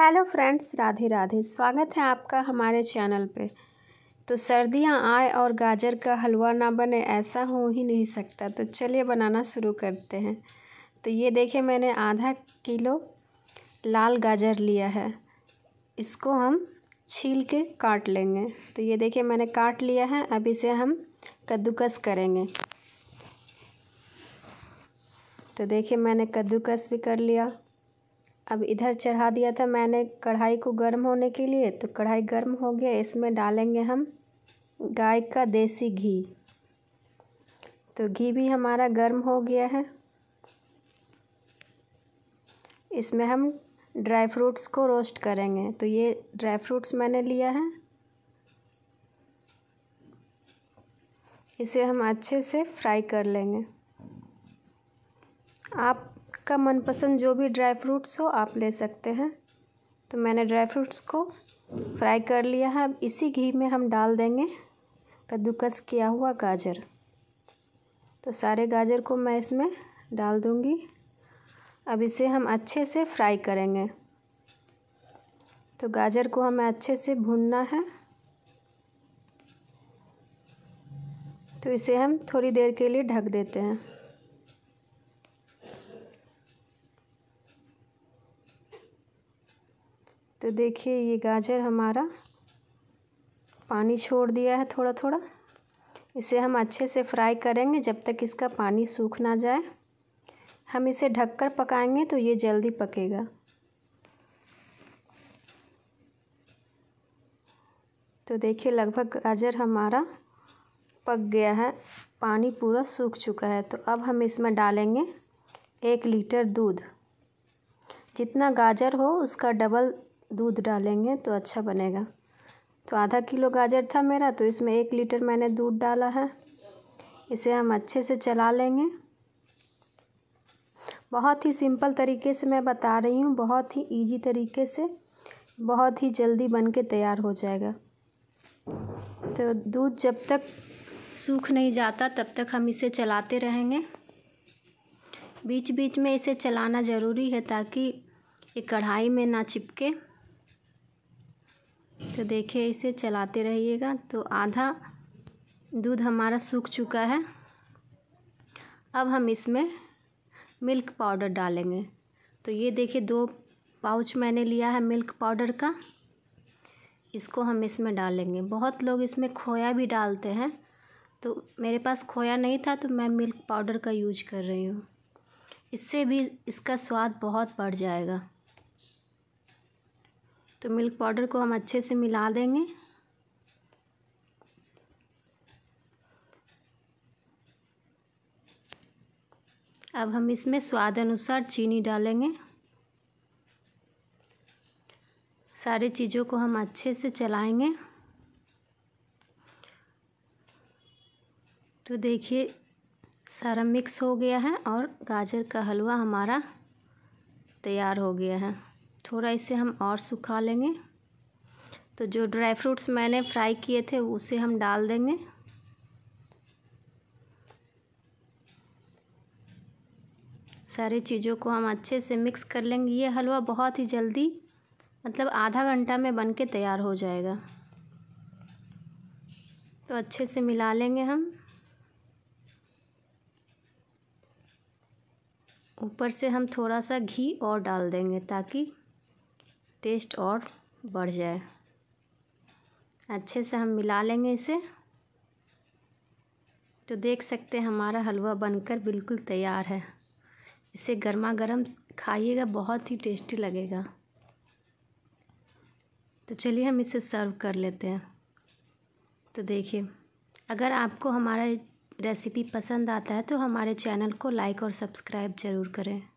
hello friends Radhe Radhe स्वागत है आपका हमारे चैनल पे तो सर्दियां आए और गाजर का हलवा ना बने ऐसा हो ही नहीं सकता तो चलिए बनाना शुरू करते हैं तो ये देखे मैंने आधा किलो लाल गाजर लिया है इसको हम छील के काट लेंगे तो ये देखिए मैंने काट लिया है अब इसे हम कद्दूकस करेंगे तो देखिए मैंने कद्दूकस भी कर लिया अब इधर चढ़ा दिया था मैंने कढ़ाई को गर्म होने के लिए तो कढ़ाई गर्म हो गया इसमें डालेंगे हम गाय का देसी घी तो घी भी हमारा गर्म हो गया है इसमें हम ड्राई फ्रूट्स को रोस्ट करेंगे तो ये ड्राई फ्रूट्स मैंने लिया है इसे हम अच्छे से फ्राई कर लेंगे आप आपका मनपसंद जो भी ड्राई फ्रूट्स हो आप ले सकते हैं तो मैंने ड्राई फ्रूट्स को फ्राई कर लिया है अब इसी घी में हम डाल देंगे कद्दूकस किया हुआ गाजर तो सारे गाजर को मैं इसमें डाल दूंगी अब इसे हम अच्छे से फ्राई करेंगे तो गाजर को हमें अच्छे से भूनना है तो इसे हम थोड़ी देर के लिए ढक देते हैं तो देखिए ये गाजर हमारा पानी छोड़ दिया है थोड़ा थोड़ा इसे हम अच्छे से फ्राई करेंगे जब तक इसका पानी सूख ना जाए हम इसे ढककर पकाएंगे तो ये जल्दी पकेगा तो देखिए लगभग गाजर हमारा पक गया है पानी पूरा सूख चुका है तो अब हम इसमें डालेंगे एक लीटर दूध जितना गाजर हो उसका डबल दूध डालेंगे तो अच्छा बनेगा तो आधा किलो गाजर था मेरा तो इसमें एक लीटर मैंने दूध डाला है इसे हम अच्छे से चला लेंगे बहुत ही सिंपल तरीके से मैं बता रही हूँ बहुत ही इजी तरीके से बहुत ही जल्दी बन के तैयार हो जाएगा तो दूध जब तक सूख नहीं जाता तब तक हम इसे चलाते रहेंगे बीच बीच में इसे चलाना ज़रूरी है ताकि ये कढ़ाई में ना चिपके तो देखिए इसे चलाते रहिएगा तो आधा दूध हमारा सूख चुका है अब हम इसमें मिल्क पाउडर डालेंगे तो ये देखिए दो पाउच मैंने लिया है मिल्क पाउडर का इसको हम इसमें डालेंगे बहुत लोग इसमें खोया भी डालते हैं तो मेरे पास खोया नहीं था तो मैं मिल्क पाउडर का यूज कर रही हूँ इससे भी इसका स्वाद बहुत बढ़ जाएगा तो मिल्क पाउडर को हम अच्छे से मिला देंगे अब हम इसमें स्वाद अनुसार चीनी डालेंगे सारी चीज़ों को हम अच्छे से चलाएंगे तो देखिए सारा मिक्स हो गया है और गाजर का हलवा हमारा तैयार हो गया है थोड़ा इसे हम और सुखा लेंगे तो जो ड्राई फ्रूट्स मैंने फ्राई किए थे उसे हम डाल देंगे सारी चीज़ों को हम अच्छे से मिक्स कर लेंगे ये हलवा बहुत ही जल्दी मतलब आधा घंटा में बन के तैयार हो जाएगा तो अच्छे से मिला लेंगे हम ऊपर से हम थोड़ा सा घी और डाल देंगे ताकि टेस्ट और बढ़ जाए अच्छे से हम मिला लेंगे इसे तो देख सकते हैं हमारा हलवा बनकर बिल्कुल तैयार है इसे गर्मा गर्म खाइएगा बहुत ही टेस्टी लगेगा तो चलिए हम इसे सर्व कर लेते हैं तो देखिए अगर आपको हमारा रेसिपी पसंद आता है तो हमारे चैनल को लाइक और सब्सक्राइब ज़रूर करें